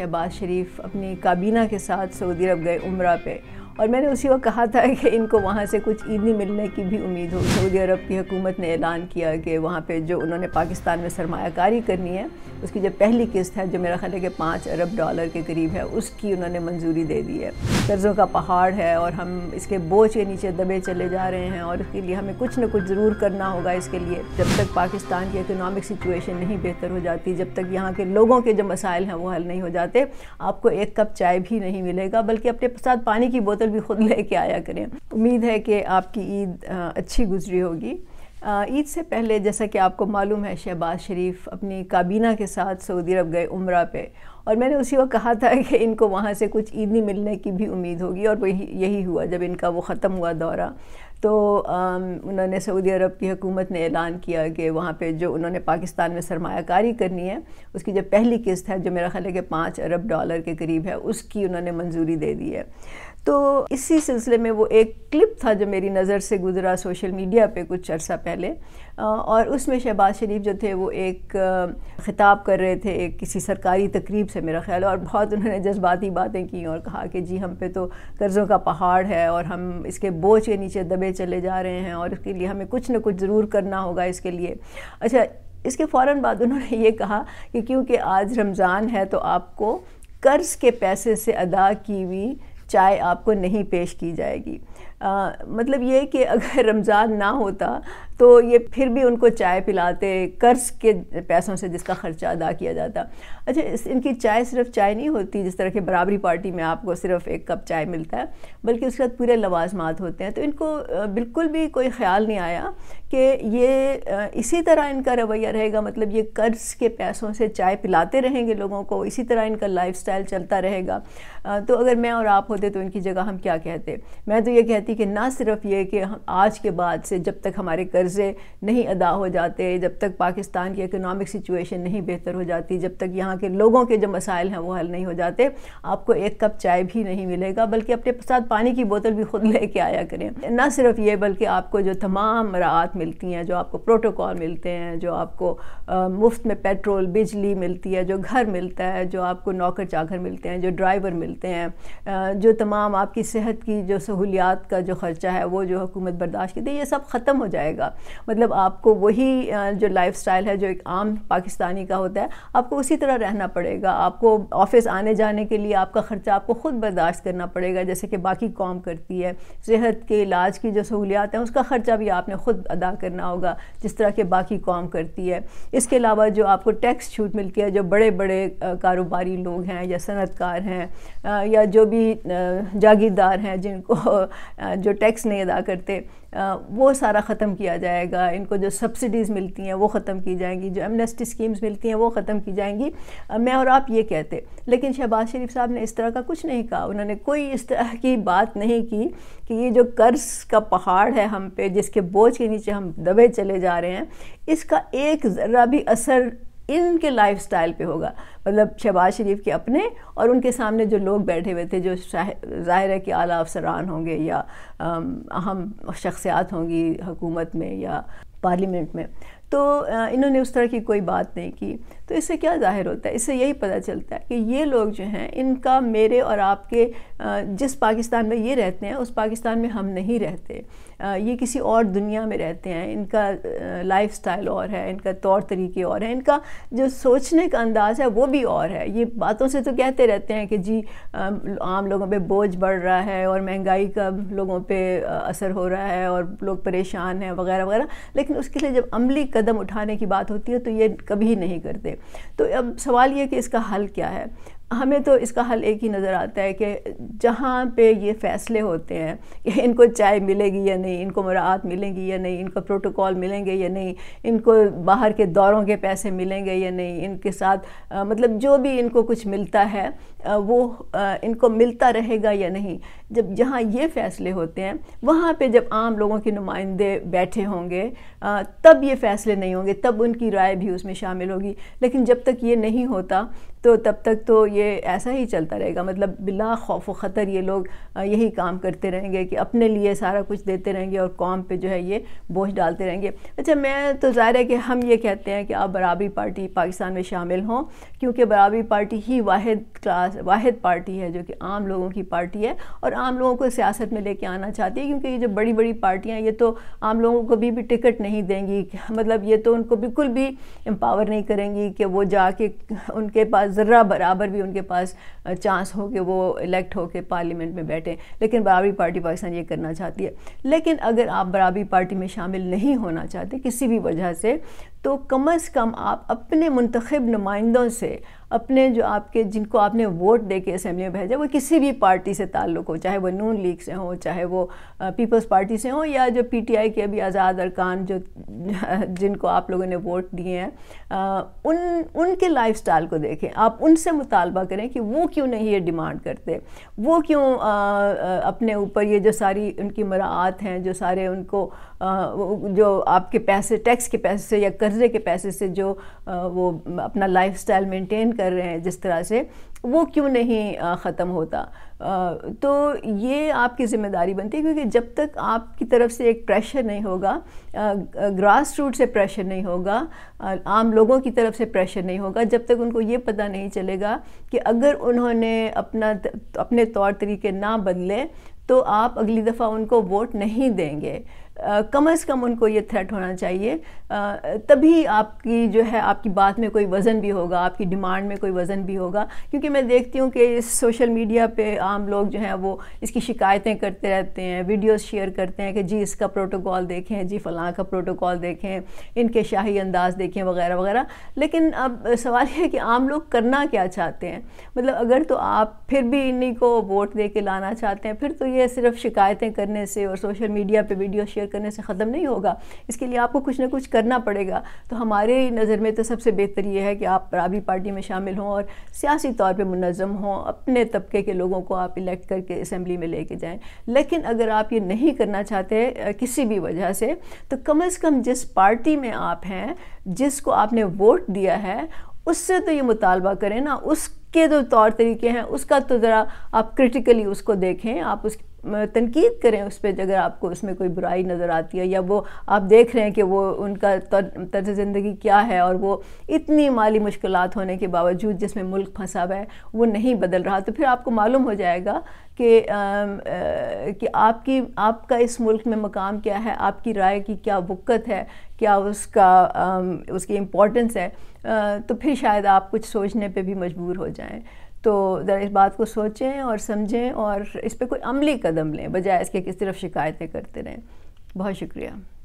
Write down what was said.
शहबाज शरीफ अपनी काबीना के साथ सऊदी अरब गए उम्र पे और मैंने उसी वक्त कहा था कि इनको वहाँ से कुछ ईदनी मिलने की भी उम्मीद हो सऊदी अरब की हुकूमत ने ऐलान किया कि वहाँ पर जो उन्होंने पाकिस्तान में सरमाकारी करनी है उसकी जो पहली किस्त है जो मेरा ख्याल है कि पाँच अरब डॉलर के करीब है उसकी उन्होंने मंजूरी दे दी है कर्ज़ों का पहाड़ है और हम इसके बोझ के नीचे दबे चले जा रहे हैं और इसके लिए हमें कुछ ना कुछ ज़रूर करना होगा इसके लिए जब तक पाकिस्तान की इकोनॉमिक सिचुएशन नहीं बेहतर हो जाती जब तक यहाँ के लोगों के जो मसाइल हैं वो हल नहीं हो जाते आपको एक कप चाय भी नहीं मिलेगा बल्कि अपने साथ पानी की बोतल बोतल भी खुद लेके आया करें उम्मीद है कि आपकी ईद अच्छी गुजरी होगी ईद से पहले जैसा कि आपको मालूम है शहबाज शरीफ अपनी काबीना के साथ सऊदी अरब गए उम्र पे और मैंने उसी वक्त कहा था कि इनको वहाँ से कुछ ईदी मिलने की भी उम्मीद होगी और वही यही हुआ जब इनका वो ख़त्म हुआ दौरा तो उन्होंने सऊदी अरब की हुकूमत ने ऐलान किया कि वहाँ पे जो उन्होंने पाकिस्तान में सरमाकारी करनी है उसकी जो पहली किस्त है जो मेरा ख्याल है कि पाँच अरब डॉलर के करीब है उसकी उन्होंने मंजूरी दे दी है तो इसी सिलसिले में वो एक क्लिप था जो मेरी नज़र से गुजरा सोशल मीडिया पे कुछ अरसा पहले और उसमें शहबाज शरीफ जो थे वो एक ख़िताब कर रहे थे एक किसी सरकारी तकरीब से मेरा ख्याल और बहुत उन्होंने जज्बाती बातें की और कहा कि जी हम पे तो कर्ज़ों का पहाड़ है और हम इसके बोझ के नीचे दबे चले जा रहे हैं और इसके लिए हमें कुछ ना कुछ ज़रूर करना होगा इसके लिए अच्छा इसके फ़ौर बाद उन्होंने ये कहा कि क्योंकि आज रमज़ान है तो आपको कर्ज़ के पैसे से अदा की हुई चाय आपको नहीं पेश की जाएगी आ, मतलब ये कि अगर रमज़ान ना होता तो ये फिर भी उनको चाय पिलाते कर्ज के पैसों से जिसका ख़र्चा अदा किया जाता अच्छा इनकी चाय सिर्फ चाय नहीं होती जिस तरह के बराबरी पार्टी में आपको सिर्फ एक कप चाय मिलता है बल्कि उसके साथ पूरे लवाजमात होते हैं तो इनको बिल्कुल भी कोई ख्याल नहीं आया कि ये इसी तरह इनका रवैया रहेगा मतलब ये कर्ज के पैसों से चाय पिलाते रहेंगे लोगों को इसी तरह इनका लाइफ चलता रहेगा तो अगर मैं और आप होते तो इनकी जगह हम क्या कहते मैं तो ये कहती थी कि ना सिर्फ ये कि आज के बाद से जब तक हमारे कर्ज़े नहीं अदा हो जाते जब तक पाकिस्तान की इकोनॉमिक सिचुएशन नहीं बेहतर हो जाती जब तक यहाँ के लोगों के जो मसाइल हैं वो हल नहीं हो जाते आपको एक कप चाय भी नहीं मिलेगा बल्कि अपने साथ पानी की बोतल भी खुद ले आया करें ना सिर्फ ये बल्कि आपको जो तमाम राहत मिलती हैं जो आपको प्रोटोकॉल मिलते हैं जो आपको मुफ्त में पेट्रोल बिजली मिलती है जो घर मिलता है जो आपको नौकर चाकर मिलते हैं जो ड्राइवर मिलते हैं जो तमाम आपकी सेहत की जो सहूलियात का का जो ख़र्चा है वो जो हुकूमत बर्दाश्त की थी तो ये सब ख़त्म हो जाएगा मतलब आपको वही जो लाइफ है जो एक आम पाकिस्तानी का होता है आपको उसी तरह रहना पड़ेगा आपको ऑफिस आने जाने के लिए आपका ख़र्चा आपको ख़ुद बर्दाश्त करना पड़ेगा जैसे कि बाकी कौम करती है सेहत के इलाज की जो सहूलियात हैं उसका ख़र्चा भी आपने ख़ुद अदा करना होगा जिस तरह के बाकी कौम करती है इसके अलावा जो आपको टैक्स छूट मिलती है जो बड़े बड़े कारोबारी लोग हैं या सनतकार हैं या जो भी जागीरदार हैं जिनको जो टैक्स नहीं अदा करते वो सारा ख़त्म किया जाएगा इनको जो सब्सिडीज़ मिलती हैं वो ख़त्म की जाएंगी जो एमनेस्टी स्कीम्स मिलती हैं वो ख़त्म की जाएंगी मैं और आप ये कहते लेकिन शहबाज शरीफ साहब ने इस तरह का कुछ नहीं कहा उन्होंने कोई इस तरह की बात नहीं की कि ये जो कर्ज का पहाड़ है हम पे जिसके बोझ के नीचे हम दबे चले जा रहे हैं इसका एक ज़रा भी असर इनके लाइफ स्टाइल पर होगा मतलब शहबाज शरीफ के अपने और उनके सामने जो लोग बैठे हुए थे जो ज़ाहिर है कि आला अफसरान होंगे या अहम शख्सियात होंगी हुकूमत में या पार्लियामेंट में तो इन्होंने उस तरह की कोई बात नहीं की तो इससे क्या जाहिर होता है इससे यही पता चलता है कि ये लोग जो हैं इनका मेरे और आपके जिस पाकिस्तान में ये रहते हैं उस पाकिस्तान में हम नहीं रहते ये किसी और दुनिया में रहते हैं इनका लाइफ और है इनका तौर तरीके और है इनका जो सोचने का अंदाज़ है वो भी और है ये बातों से तो कहते रहते हैं कि जी आम लोगों पर बोझ बढ़ रहा है और महंगाई का लोगों पर असर हो रहा है और लोग परेशान हैं वगैरह वगैरह लेकिन उसके लिए जब अमली कदम उठाने की बात होती है तो ये कभी नहीं करते तो अब सवाल ये कि इसका हल क्या है हमें तो इसका हल एक ही नज़र आता है कि जहाँ पे ये फ़ैसले होते हैं कि इनको चाय मिलेगी या नहीं इनको मराहत मिलेंगी या नहीं इनको प्रोटोकॉल मिलेंगे या नहीं इनको बाहर के दौरों के पैसे मिलेंगे या नहीं इनके साथ आ, मतलब जो भी इनको कुछ मिलता है आ, वो आ, इनको मिलता रहेगा या नहीं जब जहाँ ये फ़ैसले होते हैं वहाँ पे जब आम लोगों के नुमाइंदे बैठे होंगे तब ये फ़ैसले नहीं होंगे तब उनकी राय भी उसमें शामिल होगी लेकिन जब तक ये नहीं होता तो तब तक तो ये ऐसा ही चलता रहेगा मतलब बिला खौफ व ख़तर ये लोग यही काम करते रहेंगे कि अपने लिए सारा कुछ देते रहेंगे और कौम पे जो है ये बोझ डालते रहेंगे अच्छा मैं तो ज़ाहिर है कि हम ये कहते हैं कि आप बराबरी पार्टी पाकिस्तान में शामिल हों क्योंकि बराबरी पार्टी ही वाद क्लास वाद पार्टी है जो कि आम लोगों की पार्टी है और आम लोगों को सियासत में लेके आना चाहती है क्योंकि ये जो बड़ी बड़ी पार्टियाँ ये तो आम लोगों को भी, भी टिकट नहीं देंगी मतलब ये तो उनको बिल्कुल भी एम्पावर नहीं करेंगी कि वो जाके उनके पास ज़रा बराबर भी उनके पास चांस हो कि वो इलेक्ट हो के पार्लियामेंट में बैठें लेकिन बराबरी पार्टी पाकिस्तान ये करना चाहती है लेकिन अगर आप बराबरी पार्टी में शामिल नहीं होना चाहते किसी भी वजह से तो कम अज़ कम आप अपने मंतखब नुमाइंदों से अपने जो आपके जिनको आपने वोट दे के असम्बली में भेजा वो किसी भी पार्टी से ताल्लुक़ हो चाहे वो नून लीग से हो चाहे वो पीपल्स पार्टी से हो या जो पीटीआई के अभी आज़ाद अरकान जो जिनको आप लोगों ने वोट दिए हैं उन उनके लाइफ स्टाइल को देखें आप उनसे मुतालबा करें कि वो क्यों नहीं ये डिमांड करते वो क्यों आ, अपने ऊपर ये जो सारी उनकी मराहत हैं जो सारे उनको आ, जो आपके पैसे टैक्स के पैसे या कर्जे के पैसे से जो वो अपना लाइफ स्टाइल मेंटेन कर रहे हैं जिस तरह से वो क्यों नहीं ख़त्म होता तो ये आपकी ज़िम्मेदारी बनती है क्योंकि जब तक आपकी तरफ से एक प्रेशर नहीं होगा ग्रास रूट से प्रेशर नहीं होगा आम लोगों की तरफ से प्रेशर नहीं होगा जब तक उनको ये पता नहीं चलेगा कि अगर उन्होंने अपना अपने तौर तरीके ना बदले तो आप अगली दफ़ा उनको वोट नहीं देंगे कम अज़ कम उनको ये थ्रेट होना चाहिए तभी आपकी जो है आपकी बात में कोई वज़न भी होगा आपकी डिमांड में कोई वज़न भी होगा क्योंकि मैं देखती हूँ कि सोशल मीडिया पे आम लोग जो हैं वो इसकी शिकायतें करते रहते हैं वीडियोस शेयर करते हैं कि जी इसका प्रोटोकॉल देखें जी फ़लाँ का प्रोटोकॉल देखें इनके शाही अंदाज देखें वगैरह वगैरह लेकिन अब सवाल यह है कि आम लोग करना क्या चाहते हैं मतलब अगर तो आप फिर भी इन्हीं को वोट दे के लाना चाहते हैं फिर तो ये सिर्फ शिकायतें करने से और सोशल मीडिया पर वीडियो शेयर करने से ख़त्म नहीं होगा इसके लिए आपको कुछ ना कुछ करना पड़ेगा तो हमारे नज़र में तो सबसे बेहतर ये है कि आप राबी पार्टी में शामिल हों और सियासी तौर पर मुनज़म हों अपने तबके के लोगों को आप इलेक्ट करके असम्बली में लेके जाएँ लेकिन अगर आप ये नहीं करना चाहते किसी भी वजह से तो कम अज़ कम जिस पार्टी में आप हैं जिसको आपने वोट दिया है उससे तो ये मुतालबा करें ना उसके जो तो तौर तरीके हैं उसका तो ज़रा आप क्रिटिकली उसको देखें आप उस तनकीद करें उस पर अगर आपको उसमें कोई बुराई नज़र आती है या वो आप देख रहे हैं कि वो उनका तर्ज ज़िंदगी क्या है और वो इतनी माली मुश्किल होने के बावजूद जिसमें मुल्क फंसा हुआ है वो नहीं बदल रहा तो फिर आपको मालूम हो जाएगा कि कि आपकी आपका इस मुल्क में मकाम क्या है आपकी राय की क्या वक़्त है क्या उसका आ, उसकी इम्पोर्टेंस है आ, तो फिर शायद आप कुछ सोचने पर भी मजबूर हो जाएँ तो ज़रा इस बात को सोचें और समझें और इस पर कोई अमली कदम लें बजाय इसके किस तरफ शिकायतें करते रहें बहुत शुक्रिया